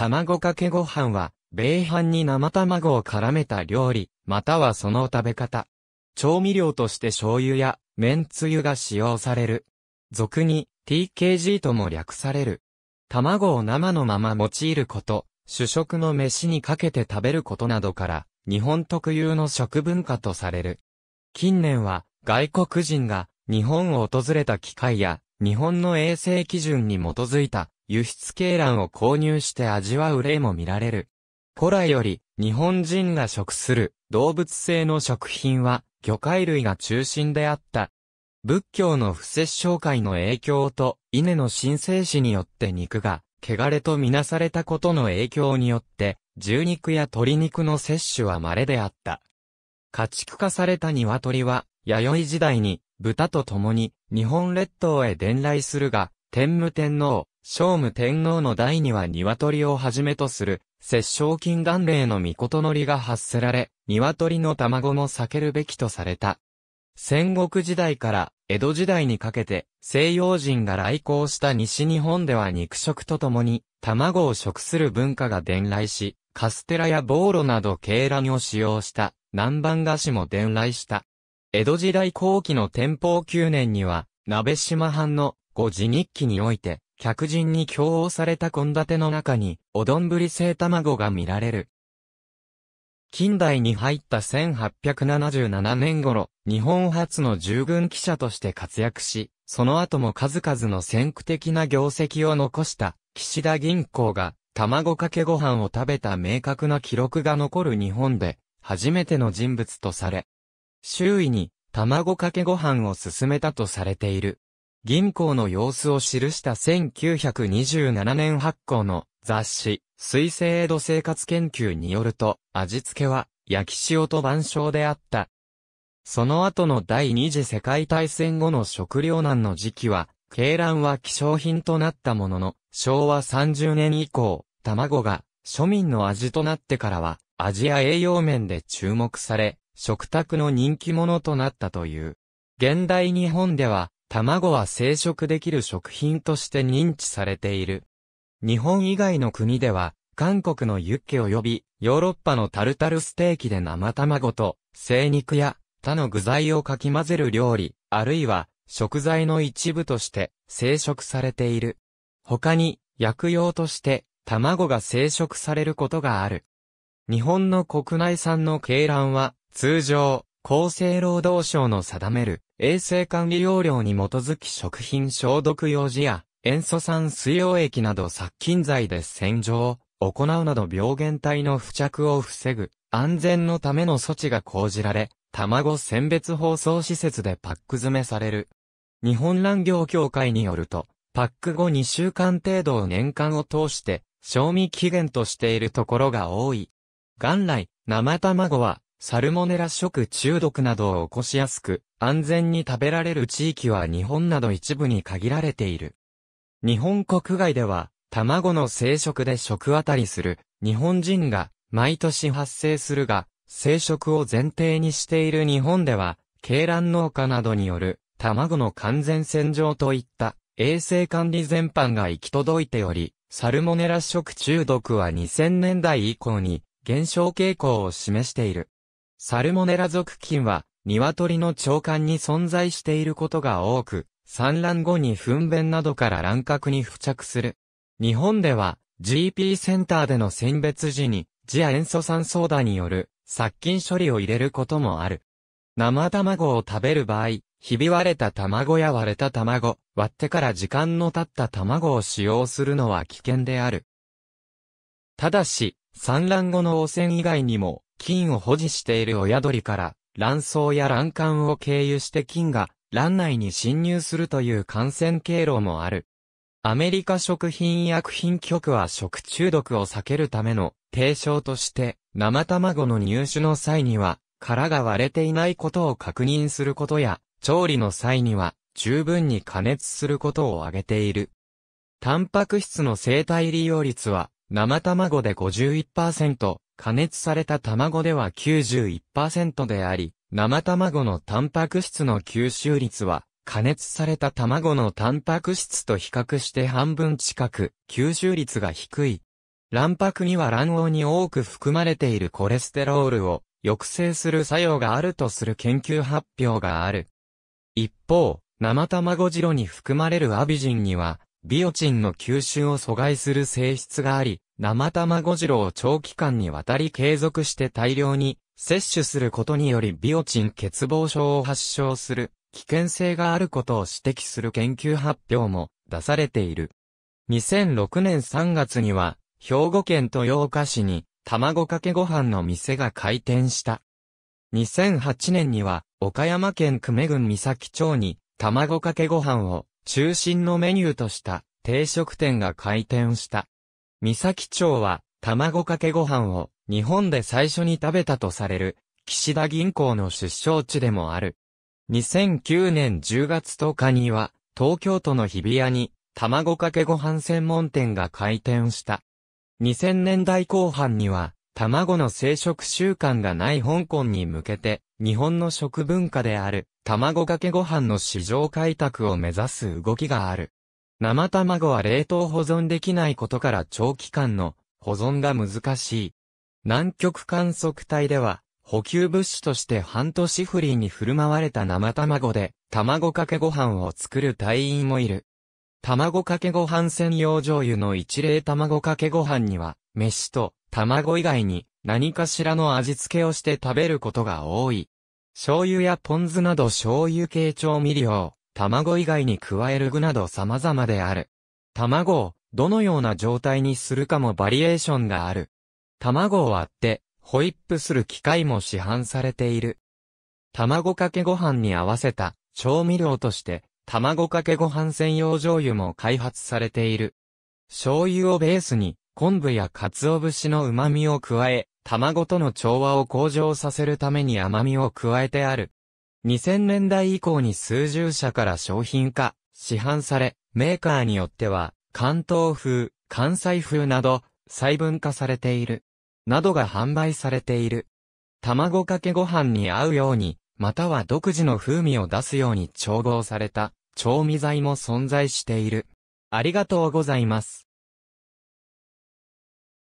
卵かけご飯は、米飯に生卵を絡めた料理、またはその食べ方。調味料として醤油や、麺つゆが使用される。俗に、TKG とも略される。卵を生のまま用いること、主食の飯にかけて食べることなどから、日本特有の食文化とされる。近年は、外国人が日本を訪れた機会や、日本の衛生基準に基づいた輸出鶏卵を購入して味わう例も見られる。古来より、日本人が食する動物性の食品は、魚介類が中心であった。仏教の不摂生会の影響と、稲の神聖死によって肉が、汚れとみなされたことの影響によって、牛肉や鶏肉の摂取は稀であった。家畜化された鶏は、弥生時代に、豚と共に、日本列島へ伝来するが、天武天皇、聖武天皇の代には鶏をはじめとする、摂政禁断令の御事のりが発せられ、鶏の卵も避けるべきとされた。戦国時代から江戸時代にかけて、西洋人が来航した西日本では肉食とともに、卵を食する文化が伝来し、カステラやボーロなど鶏卵を使用した南蛮菓子も伝来した。江戸時代後期の天保9年には、鍋島藩の五字日記において、客人に供応された献立の中に、お丼製卵が見られる。近代に入った1877年頃、日本初の従軍記者として活躍し、その後も数々の先駆的な業績を残した、岸田銀行が、卵かけご飯を食べた明確な記録が残る日本で、初めての人物とされ、周囲に、卵かけご飯を勧めたとされている。銀行の様子を記した1927年発行の雑誌、水生江戸生活研究によると、味付けは焼き塩と晩椒であった。その後の第二次世界大戦後の食糧難の時期は、鶏卵は希少品となったものの、昭和30年以降、卵が庶民の味となってからは、味や栄養面で注目され、食卓の人気者となったという。現代日本では、卵は生殖できる食品として認知されている。日本以外の国では、韓国のユッケ及び、ヨーロッパのタルタルステーキで生卵と、生肉や、他の具材をかき混ぜる料理、あるいは、食材の一部として、生殖されている。他に、薬用として、卵が生殖されることがある。日本の国内産の鶏卵は、通常、厚生労働省の定める、衛生管理要領に基づき食品消毒用事や塩素酸水溶液など殺菌剤で洗浄、を行うなど病原体の付着を防ぐ安全のための措置が講じられ、卵選別包装施設でパック詰めされる。日本卵業協会によると、パック後2週間程度を年間を通して、賞味期限としているところが多い。元来、生卵は、サルモネラ食中毒などを起こしやすく、安全に食べられる地域は日本など一部に限られている。日本国外では、卵の生殖で食あたりする日本人が毎年発生するが、生殖を前提にしている日本では、鶏卵農家などによる卵の完全洗浄といった衛生管理全般が行き届いており、サルモネラ食中毒は2000年代以降に減少傾向を示している。サルモネラ属菌は、鶏の腸管に存在していることが多く、産卵後に糞便などから乱獲に付着する。日本では、GP センターでの選別時に、次亜塩素酸ソーダによる殺菌処理を入れることもある。生卵を食べる場合、ひび割れた卵や割れた卵、割ってから時間の経った卵を使用するのは危険である。ただし、産卵後の汚染以外にも、菌を保持している親鳥から、卵巣や卵管を経由して菌が卵内に侵入するという感染経路もある。アメリカ食品医薬品局は食中毒を避けるための提唱として、生卵の入手の際には、殻が割れていないことを確認することや、調理の際には、十分に加熱することを挙げている。タンパク質の生体利用率は、生卵で51%、加熱された卵では91%であり、生卵のタンパク質の吸収率は、加熱された卵のタンパク質と比較して半分近く、吸収率が低い。卵白には卵黄に多く含まれているコレステロールを抑制する作用があるとする研究発表がある。一方、生卵ジロに含まれるアビジンには、ビオチンの吸収を阻害する性質があり、生卵汁を長期間にわたり継続して大量に摂取することによりビオチン欠乏症を発症する危険性があることを指摘する研究発表も出されている。2006年3月には兵庫県豊岡市に卵かけご飯の店が開店した。2008年には岡山県久米郡三崎町に卵かけご飯を中心のメニューとした定食店が開店した。三崎町は、卵かけご飯を日本で最初に食べたとされる、岸田銀行の出生地でもある。2009年10月10日には、東京都の日比谷に、卵かけご飯専門店が開店した。2000年代後半には、卵の生殖習慣がない香港に向けて、日本の食文化である、卵かけご飯の市場開拓を目指す動きがある。生卵は冷凍保存できないことから長期間の保存が難しい。南極観測隊では、補給物資として半年フリーに振る舞われた生卵で、卵かけご飯を作る隊員もいる。卵かけご飯専用醤油の一例卵かけご飯には、飯と卵以外に何かしらの味付けをして食べることが多い。醤油やポン酢など醤油系調味料、卵以外に加える具など様々である。卵をどのような状態にするかもバリエーションがある。卵を割って、ホイップする機械も市販されている。卵かけご飯に合わせた調味料として、卵かけご飯専用醤油も開発されている。醤油をベースに、昆布や鰹節の旨味を加え、卵との調和を向上させるために甘みを加えてある。2000年代以降に数十社から商品化、市販され、メーカーによっては、関東風、関西風など、細分化されている。などが販売されている。卵かけご飯に合うように、または独自の風味を出すように調合された調味剤も存在している。ありがとうございます。